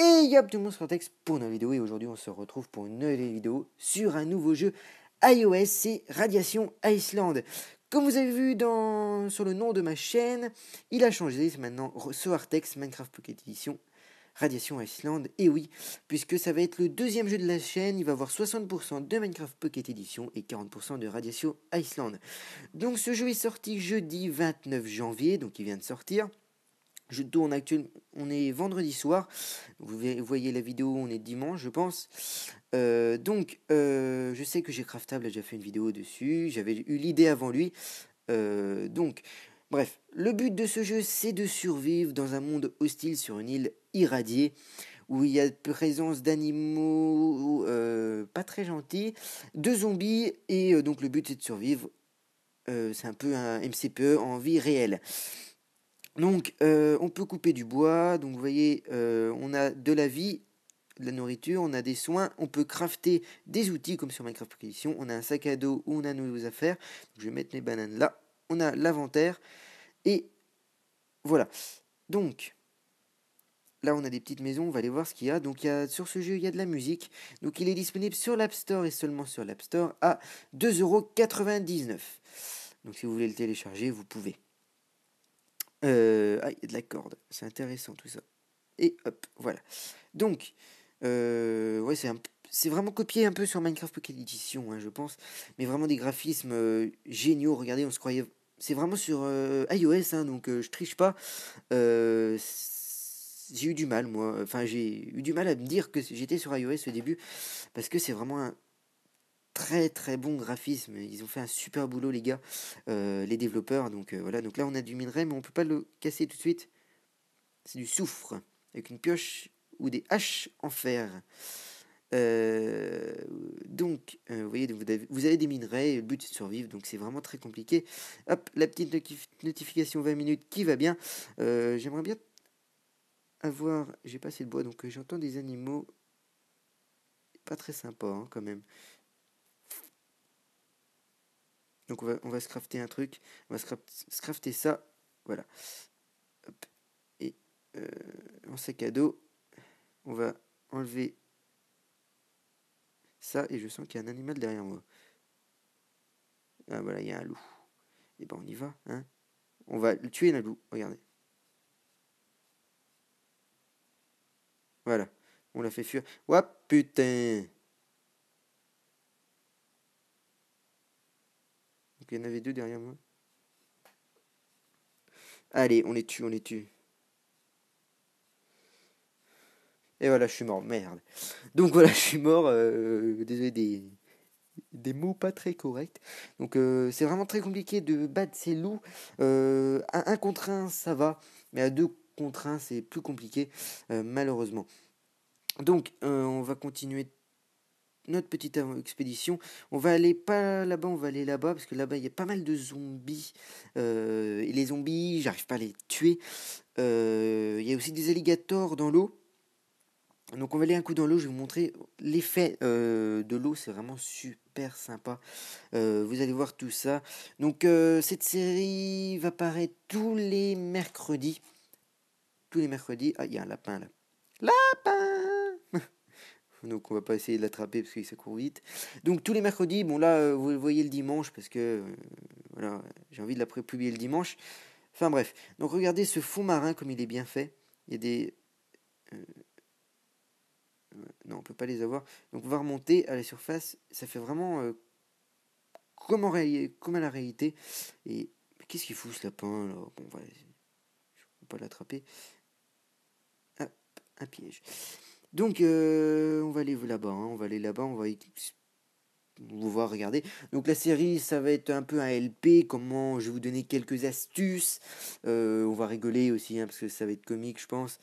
Et yop tout le monde, Artex pour une vidéo et aujourd'hui on se retrouve pour une nouvelle vidéo sur un nouveau jeu iOS, c'est Radiation Iceland. Comme vous avez vu dans, sur le nom de ma chaîne, il a changé, c'est maintenant Soartex Minecraft Pocket Edition Radiation Iceland, et oui, puisque ça va être le deuxième jeu de la chaîne, il va avoir 60% de Minecraft Pocket Edition et 40% de Radiation Iceland. Donc ce jeu est sorti jeudi 29 janvier, donc il vient de sortir. Je en actuel, on est vendredi soir. Vous voyez la vidéo, on est dimanche, je pense. Euh, donc, euh, je sais que j'ai Craftable a déjà fait une vidéo dessus. J'avais eu l'idée avant lui. Euh, donc, bref, le but de ce jeu, c'est de survivre dans un monde hostile sur une île irradiée où il y a présence d'animaux pas très gentils, de zombies et donc le but c'est de survivre. c'est un peu un MCPE en vie réelle. Donc, euh, on peut couper du bois. Donc, vous voyez, euh, on a de la vie, de la nourriture, on a des soins. On peut crafter des outils comme sur Minecraft On a un sac à dos où on a nos affaires. je vais mettre mes bananes là. On a l'inventaire. Et voilà. Donc, là, on a des petites maisons. On va aller voir ce qu'il y a. Donc, il y a, sur ce jeu, il y a de la musique. Donc, il est disponible sur l'App Store et seulement sur l'App Store à 2,99€. Donc, si vous voulez le télécharger, vous pouvez. Euh, ah, a de la corde. C'est intéressant tout ça. Et hop, voilà. Donc, euh, ouais, c'est vraiment copié un peu sur Minecraft Pocket Edition, hein, je pense. Mais vraiment des graphismes euh, géniaux. Regardez, on se croyait. C'est vraiment sur iOS, hein, donc je triche pas. j'ai eu du mal, moi. Enfin, j'ai eu du mal à me dire que j'étais sur iOS au début. Parce que c'est vraiment un, très très bon graphisme. Ils ont fait un super boulot les gars, euh, les développeurs. Donc euh, voilà, donc là on a du minerai, mais on peut pas le casser tout de suite. C'est du soufre avec une pioche ou des haches en fer. Euh, donc, vous voyez, vous avez, des minerais, le but c'est de survivre, donc c'est vraiment très compliqué. Hop, la petite notification 20 minutes qui va bien. J'aimerais bien avoir. J'ai pas assez de bois, donc j'entends des animaux pas très sympa hein, quand même. Donc on va, on se crafter un truc. On va scrafter ça. Voilà. Et euh, en sac à dos, on va enlever ça. Et je sens qu'il y a un animal derrière moi. Ah voilà, il y a un loup. Et eh ben on y va. Hein on va le tuer, le loup. Regardez. Voilà. On l'a fait fuir. wa putain il y en avait deux derrière moi. Allez, on les tue, on les tue. Et voilà, je suis mort, merde. Donc voilà, je suis mort. Euh, désolé des, mots pas très corrects. Donc euh, c'est vraiment très compliqué de battre ces loups. Euh, à un contre un, ça va. Mais à deux contre un, c'est plus compliqué, malheureusement. Donc on va continuer notre petite expédition. On va aller pas là-bas, on va aller là-bas, parce que là-bas, il y a pas mal de zombies. Euh, et les zombies, j'arrive pas à les tuer. Euh, il y a aussi des alligators dans l'eau. Donc on va aller un coup dans l'eau, je vais vous montrer l'effet euh, de l'eau, c'est vraiment super sympa. vous allez voir tout ça. Donc cette série va paraître tous les mercredis. Tous les mercredis. Ah, il y a un lapin là. Lapin donc on va pas essayer de l'attraper parce qu'il ça court vite. Donc tous les mercredis, bon là euh, vous le voyez le dimanche parce que euh, voilà, j'ai envie de la publier le dimanche. Enfin bref. Donc regardez ce fond marin comme il est bien fait. Il y a des euh, non, on peut pas les avoir. Donc on va remonter à la surface, ça fait vraiment comment comme, à la réalité et qu'est-ce qu'il fout ce lapin là Bon, voilà, je peux pas l'attraper. Hop, un piège. Donc, euh, hein. on va aller là-bas, on va aller là-bas, on va vous voir regarder. Donc la série, ça va être un peu un LP, comment je vais vous donner quelques astuces. Euh, on va rigoler aussi, hein, parce que ça va être comique, je pense,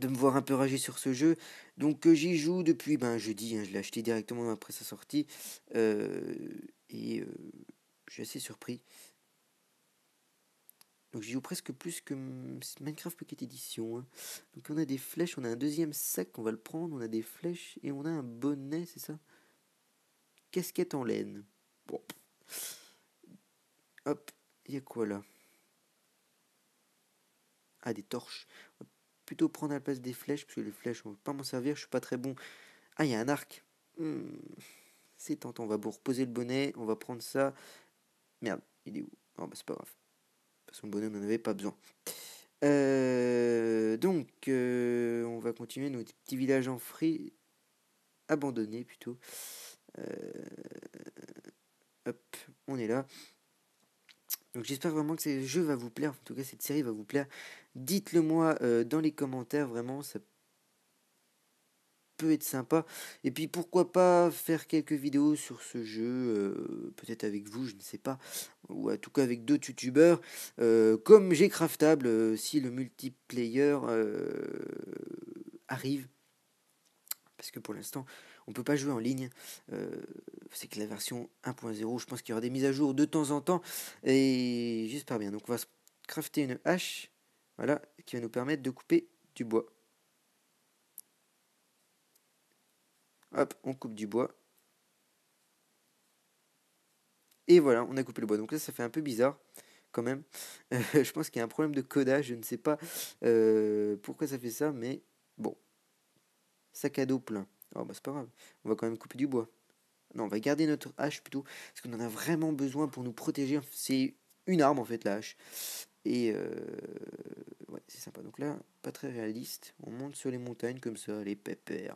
de me voir un peu rager sur ce jeu. Donc euh, j'y joue depuis ben, jeudi, hein. je l'ai acheté directement après sa sortie. et je suis assez surpris. Donc j'y joue presque plus que Minecraft Pocket Edition. Hein. Donc on a des flèches, on a un deuxième sac, on va le prendre, on a des flèches et on a un bonnet, c'est ça Casquette en laine. Bon. Hop, il y a quoi là Ah, des torches. On va plutôt prendre à la place des flèches, parce que les flèches, on ne pas m'en servir, je suis pas très bon. Ah, il y a un arc. Hmm. C'est tentant, on va vous reposer le bonnet, on va prendre ça. Merde, il est où ah, bah c'est pas grave. Parce que n'en avait pas besoin. Euh, donc, euh, on va continuer notre petit village en free, abandonné plutôt. Euh, hop, on est là. Donc j'espère vraiment que ce jeu va vous plaire, en tout cas cette série va vous plaire. Dites-le moi dans les commentaires, vraiment, ça être sympa. Et puis pourquoi pas faire quelques vidéos sur ce jeu, euh, peut-être avec vous, je ne sais pas, ou en tout cas avec d'autres youtubeurs, euh, comme j'ai craftable euh, si le multiplayer arrive. Parce que pour l'instant, on peut pas jouer en ligne. c'est que la version 1.0, je pense qu'il y aura des mises à jour de temps en temps. Et j'espère bien. Donc on va crafter une hache, voilà, qui va nous permettre de couper du bois. Hop, on coupe du bois. Et voilà, on a coupé le bois. Donc là, ça fait un peu bizarre quand même. je pense qu'il y a un problème de codage. Je ne sais pas euh, pourquoi ça fait ça, mais bon. Sac à dos plein. Oh bah c'est pas grave. On va quand même couper du bois. Non, on va garder notre hache plutôt. Parce qu'on en a vraiment besoin pour nous protéger. C'est une arme en fait la hache. Et euh, ouais, c'est sympa. Donc là, pas très réaliste. On monte sur les montagnes comme ça, les pépères.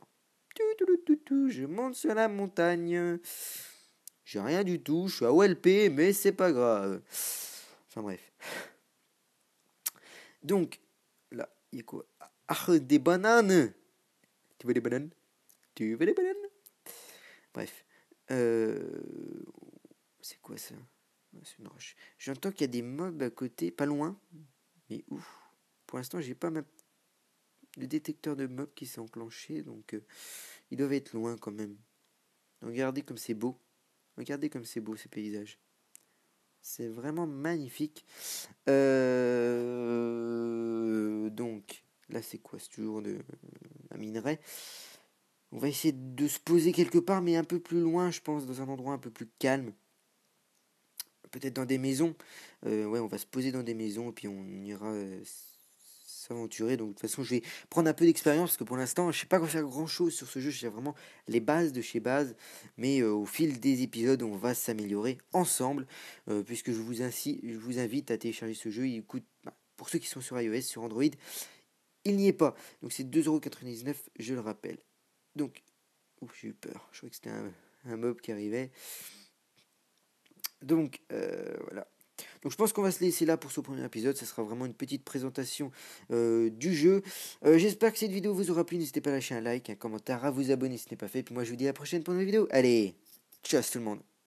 Je monte sur la montagne. J'ai rien du tout. Je suis à OLP, mais c'est pas grave. Enfin bref. Donc, là, il y a quoi Ah, des bananes Tu veux des bananes Tu veux des bananes Bref. Euh, c'est quoi ça C'est une roche. J'entends qu'il y a des mobs à côté, pas loin. Mais ouf Pour l'instant, j'ai pas même... le détecteur de mobs qui s'est enclenché, donc euh, il devait être loin quand même. Regardez comme c'est beau. Regardez comme c'est beau ces paysages. C'est vraiment magnifique. Euh, donc, là c'est quoi C'est toujours de euh, la minerai. On va essayer de se poser quelque part, mais un peu plus loin, je pense, dans un endroit un peu plus calme. Peut-être dans des maisons. Euh, ouais, on va se poser dans des maisons et puis on ira s'aventurer. Donc de toute façon, je vais prendre un peu d'expérience parce que pour l'instant, je sais pas quoi faire grand chose sur ce jeu. J'ai vraiment les bases de chez base, mais euh, au fil des épisodes, on va s'améliorer ensemble euh, puisque je vous, ainsi, je vous invite à télécharger ce jeu. Il coûte bah, pour ceux qui sont sur iOS, sur Android, il n'y est pas. Donc c'est 2,99€, je le rappelle. Donc, j'ai eu peur. Je croyais que c'était un, un mob qui arrivait. Donc, euh, voilà. Donc je pense qu'on va se laisser là pour ce premier épisode. Ça sera vraiment une petite présentation euh, du jeu. Euh, j'espère que cette vidéo vous aura plu. N'hésitez pas à lâcher un like, un commentaire, à vous abonner si ce n'est pas fait. Et puis moi je vous dis à la prochaine pour une nouvelle vidéo. Allez, ciao tout le monde.